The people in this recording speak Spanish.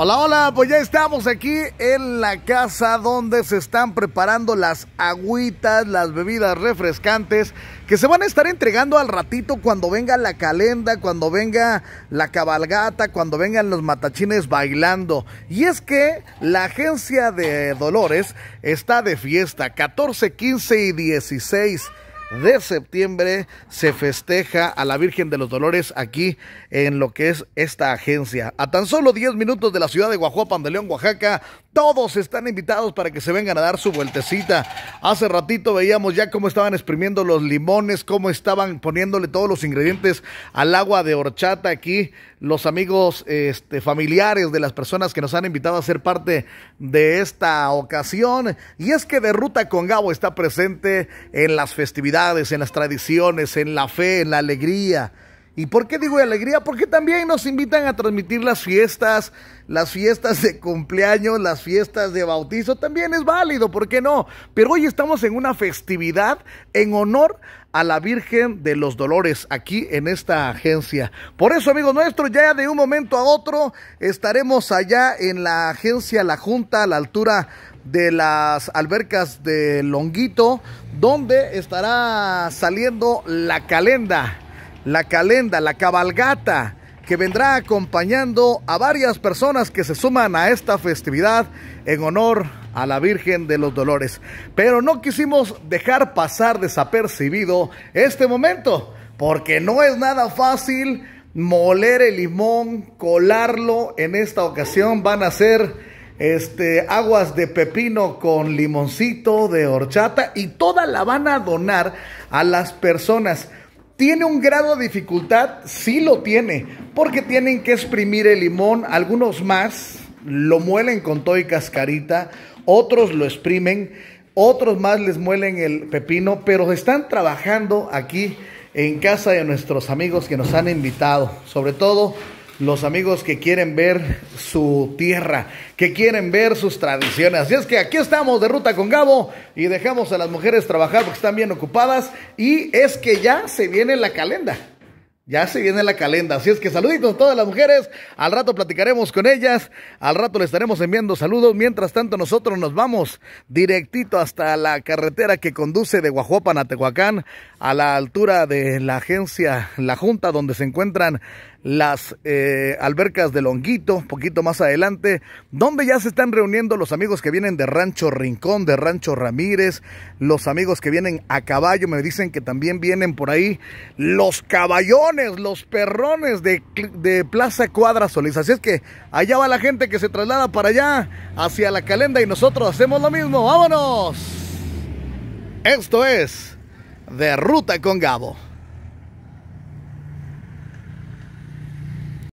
Hola, hola, pues ya estamos aquí en la casa donde se están preparando las agüitas, las bebidas refrescantes que se van a estar entregando al ratito cuando venga la calenda, cuando venga la cabalgata, cuando vengan los matachines bailando. Y es que la agencia de Dolores está de fiesta 14, 15 y 16 de septiembre se festeja a la Virgen de los Dolores aquí en lo que es esta agencia. A tan solo 10 minutos de la ciudad de Guajuapan de León, Oaxaca, todos están invitados para que se vengan a dar su vueltecita. Hace ratito veíamos ya cómo estaban exprimiendo los limones, cómo estaban poniéndole todos los ingredientes al agua de horchata aquí. Los amigos este, familiares de las personas que nos han invitado a ser parte de esta ocasión. Y es que de Ruta con Gabo está presente en las festividades en las tradiciones, en la fe, en la alegría, ¿Y por qué digo de alegría? Porque también nos invitan a transmitir las fiestas, las fiestas de cumpleaños, las fiestas de bautizo, también es válido, ¿por qué no? Pero hoy estamos en una festividad en honor a la Virgen de los Dolores aquí en esta agencia. Por eso, amigos nuestros, ya de un momento a otro estaremos allá en la agencia La Junta a la altura de las albercas de Longuito, donde estará saliendo la calenda la calenda, la cabalgata que vendrá acompañando a varias personas que se suman a esta festividad en honor a la Virgen de los Dolores. Pero no quisimos dejar pasar desapercibido este momento, porque no es nada fácil moler el limón, colarlo. En esta ocasión van a ser este, aguas de pepino con limoncito de horchata y toda la van a donar a las personas. ¿Tiene un grado de dificultad? Sí lo tiene, porque tienen que exprimir el limón, algunos más lo muelen con todo y cascarita, otros lo exprimen, otros más les muelen el pepino, pero están trabajando aquí en casa de nuestros amigos que nos han invitado, sobre todo los amigos que quieren ver su tierra, que quieren ver sus tradiciones. Así es que aquí estamos de ruta con Gabo y dejamos a las mujeres trabajar porque están bien ocupadas y es que ya se viene la calenda. Ya se viene la calenda, así es que saluditos a todas las mujeres, al rato platicaremos con ellas, al rato les estaremos enviando saludos, mientras tanto nosotros nos vamos directito hasta la carretera que conduce de Guajuapan a Tehuacán, a la altura de la agencia, la junta donde se encuentran las eh, albercas de Longuito, poquito más adelante, donde ya se están reuniendo los amigos que vienen de Rancho Rincón, de Rancho Ramírez, los amigos que vienen a caballo, me dicen que también vienen por ahí los caballones, los perrones de, de Plaza Cuadra Solís. Así es que allá va la gente que se traslada para allá, hacia la calenda, y nosotros hacemos lo mismo. ¡Vámonos! Esto es De Ruta con Gabo.